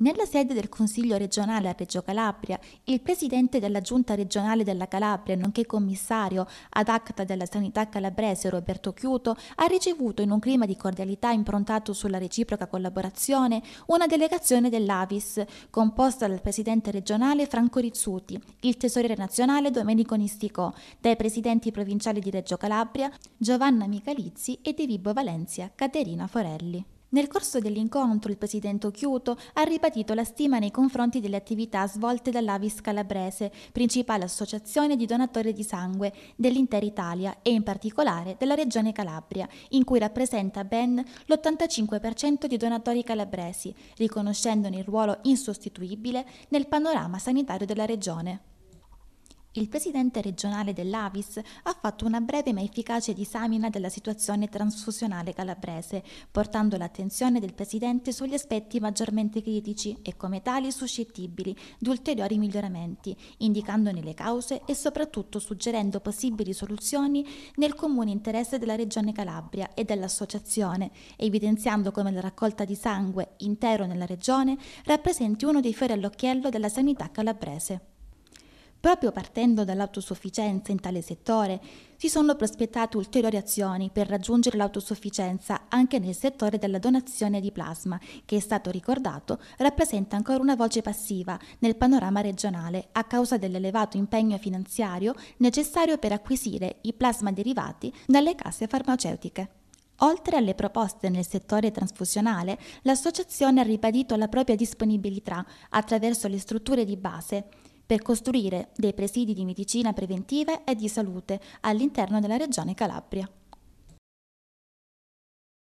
Nella sede del Consiglio regionale a Reggio Calabria, il presidente della Giunta regionale della Calabria, nonché commissario ad acta della sanità calabrese Roberto Chiuto, ha ricevuto in un clima di cordialità improntato sulla reciproca collaborazione una delegazione dell'Avis, composta dal presidente regionale Franco Rizzuti, il tesoriere nazionale Domenico Nisticò, dai presidenti provinciali di Reggio Calabria Giovanna Michalizzi e di Vibo Valencia Caterina Forelli. Nel corso dell'incontro il presidente Chiuto ha ribadito la stima nei confronti delle attività svolte dall'Avis Calabrese, principale associazione di donatori di sangue dell'intera Italia e in particolare della regione Calabria, in cui rappresenta ben l'85% di donatori calabresi, riconoscendone il ruolo insostituibile nel panorama sanitario della regione. Il presidente regionale dell'Avis ha fatto una breve ma efficace disamina della situazione transfusionale calabrese, portando l'attenzione del presidente sugli aspetti maggiormente critici e come tali suscettibili di ulteriori miglioramenti, indicandone le cause e soprattutto suggerendo possibili soluzioni nel comune interesse della regione Calabria e dell'associazione, evidenziando come la raccolta di sangue intero nella regione rappresenti uno dei fiori all'occhiello della sanità calabrese. Proprio partendo dall'autosufficienza in tale settore, si sono prospettate ulteriori azioni per raggiungere l'autosufficienza anche nel settore della donazione di plasma, che è stato ricordato rappresenta ancora una voce passiva nel panorama regionale a causa dell'elevato impegno finanziario necessario per acquisire i plasma derivati dalle casse farmaceutiche. Oltre alle proposte nel settore trasfusionale, l'associazione ha ribadito la propria disponibilità attraverso le strutture di base per costruire dei presidi di medicina preventiva e di salute all'interno della regione Calabria.